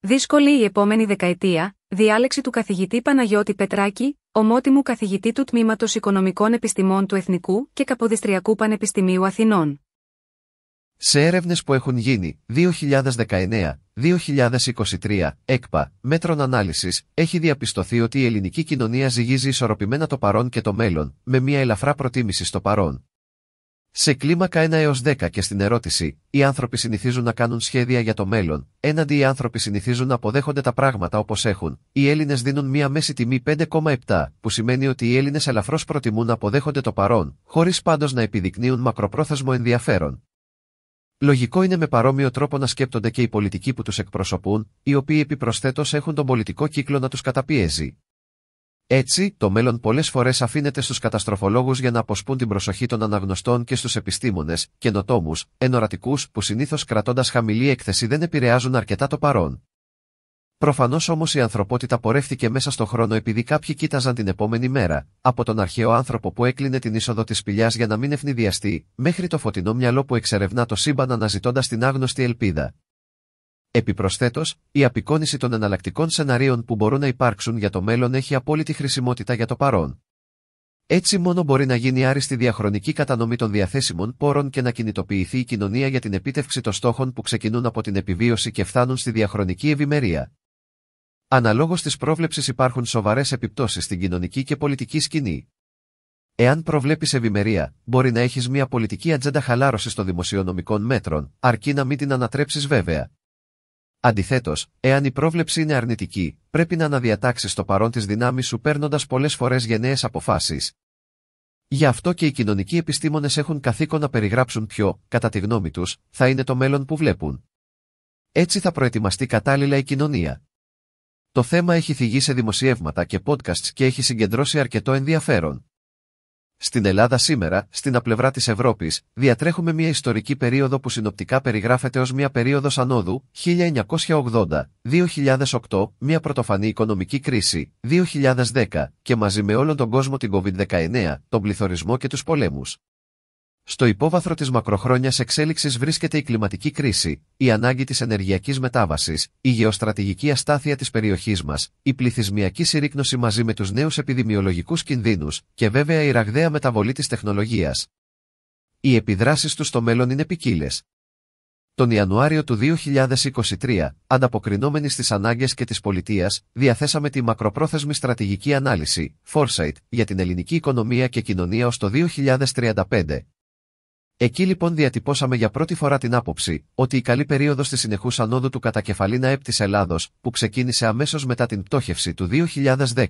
Δύσκολη η επόμενη δεκαετία, διάλεξη του καθηγητή Παναγιώτη Πετράκη, ομότιμου καθηγητή του Τμήματος Οικονομικών Επιστημών του Εθνικού και Καποδιστριακού Πανεπιστημίου Αθηνών. Σε έρευνες που έχουν γίνει 2019, 2023, ΕΚΠΑ, μέτρων ανάλυσης, έχει διαπιστωθεί ότι η ελληνική κοινωνία ζυγίζει ισορροπημένα το παρόν και το μέλλον, με μια ελαφρά προτίμηση στο παρόν σε κλίμακα 1 έως 10 και στην ερώτηση «Οι άνθρωποι συνηθίζουν να κάνουν σχέδια για το μέλλον» έναντι «Οι άνθρωποι συνηθίζουν να αποδέχονται τα πράγματα όπως έχουν» οι Έλληνες δίνουν μία μέση τιμή 5,7 που σημαίνει ότι οι Έλληνες ελαφρώς προτιμούν να αποδέχονται το παρόν χωρίς πάντως να επιδεικνύουν μακροπρόθεσμο ενδιαφέρον. Λογικό είναι με παρόμοιο τρόπο να σκέπτονται και οι πολιτικοί που τους εκπροσωπούν, οι οποίοι επιπροσθέτως έχουν τον πολιτικό κύκλο να τους καταπιέζει. Έτσι, το μέλλον πολλές φορές αφήνεται στους καταστροφολόγους για να αποσπούν την προσοχή των αναγνωστών και στους επιστήμονες, καινοτόμους, ενορατικού που συνήθως κρατώντας χαμηλή έκθεση δεν επηρεάζουν αρκετά το παρόν. Προφανώς όμως η ανθρωπότητα πορεύτηκε μέσα στον χρόνο επειδή κάποιοι κοίταζαν την επόμενη μέρα, από τον αρχαίο άνθρωπο που έκλεινε την είσοδο της σπηλιάς για να μην ευνηδιαστεί, μέχρι το φωτεινό μυαλό που εξερευνά το σύμπαν αναζητώντας την άγνωστη ελπίδα. Επιπροσθέτως, η απεικόνηση των εναλλακτικών σεναρίων που μπορούν να υπάρξουν για το μέλλον έχει απόλυτη χρησιμότητα για το παρόν. Έτσι μόνο μπορεί να γίνει άριστη διαχρονική κατανομή των διαθέσιμων πόρων και να κινητοποιηθεί η κοινωνία για την επίτευξη των στόχων που ξεκινούν από την επιβίωση και φτάνουν στη διαχρονική ευημερία. Αναλόγως της πρόβλεψης υπάρχουν σοβαρές επιπτώσεις στην κοινωνική και πολιτική σκηνή. Εάν προβλέπεις ευημερία, μπορεί να έχεις μια πολιτική ατζέντα χαλάρωσης των δημοσιονομικών μέτρων, αρκεί να μην την ανατρέψεις βέβαια. Αντιθέτως, εάν η πρόβλεψη είναι αρνητική, πρέπει να αναδιατάξεις το παρόν της δυνάμεις σου παίρνοντας πολλές φορές γενναίες αποφάσεις. Γι' αυτό και οι κοινωνικοί επιστήμονες έχουν καθήκον να περιγράψουν ποιο, κατά τη γνώμη τους, θα είναι το μέλλον που βλέπουν. Έτσι θα προετοιμαστεί κατάλληλα η κοινωνία. Το θέμα έχει θυγεί σε δημοσιεύματα και podcasts και έχει συγκεντρώσει αρκετό ενδιαφέρον. Στην Ελλάδα σήμερα, στην απλευρά της Ευρώπης, διατρέχουμε μια ιστορική περίοδο που συνοπτικά περιγράφεται ως μια περίοδος ανόδου, 1980-2008, μια πρωτοφανή οικονομική κρίση, 2010, και μαζί με όλον τον κόσμο την COVID-19, τον πληθωρισμό και τους πολέμους. Στο υπόβαθρο της μακροχρόνιας εξέλιξης βρίσκεται η κλιματική κρίση, η ανάγκη της ενεργειακής μετάβασης, η γεωστρατηγική αστάθεια της περιοχής μας, η πληθυσμιακή συρρήκνωση μαζί με τους νέους επιδημιολογικούς κινδύνους και βέβαια η ραγδαία μεταβολή της τεχνολογίας. Οι επιδράσεις τους στο μέλλον είναι ποικίλες. Τον Ιανουάριο του 2023, ανταποκρινόμενοι στις ανάγκες και τη πολιτεία, διαθέσαμε τη μακροπρόθεσμη στρατηγική ανάλυση, Foresight, για την ελληνική οικονομία και κοινωνία ως το 2035 Εκεί λοιπόν διατυπώσαμε για πρώτη φορά την άποψη ότι η καλή περίοδος της συνεχούς ανόδου του κατακεφαλήνα ΕΠ της Ελλάδος, που ξεκίνησε αμέσως μετά την πτώχευση του 2010,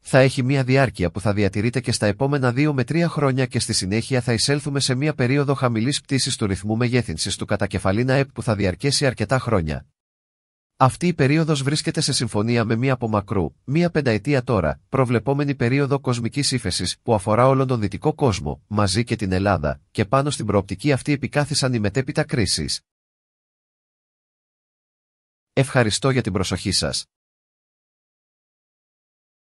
θα έχει μια διάρκεια που θα διατηρείται και στα επόμενα 2 με 3 χρόνια και στη συνέχεια θα εισέλθουμε σε μια περίοδο χαμηλής πτήσης του ρυθμού μεγέθυνσης του κατακεφαλήνα ΕΠ που θα διαρκέσει αρκετά χρόνια. Αυτή η περίοδος βρίσκεται σε συμφωνία με μία από μακρού, μία πενταετία τώρα, προβλεπόμενη περίοδο κοσμικής ύφεσης που αφορά όλον τον δυτικό κόσμο, μαζί και την Ελλάδα, και πάνω στην προοπτική αυτή επικάθισαν οι μετέπειτα κρίσεις. Ευχαριστώ για την προσοχή σας.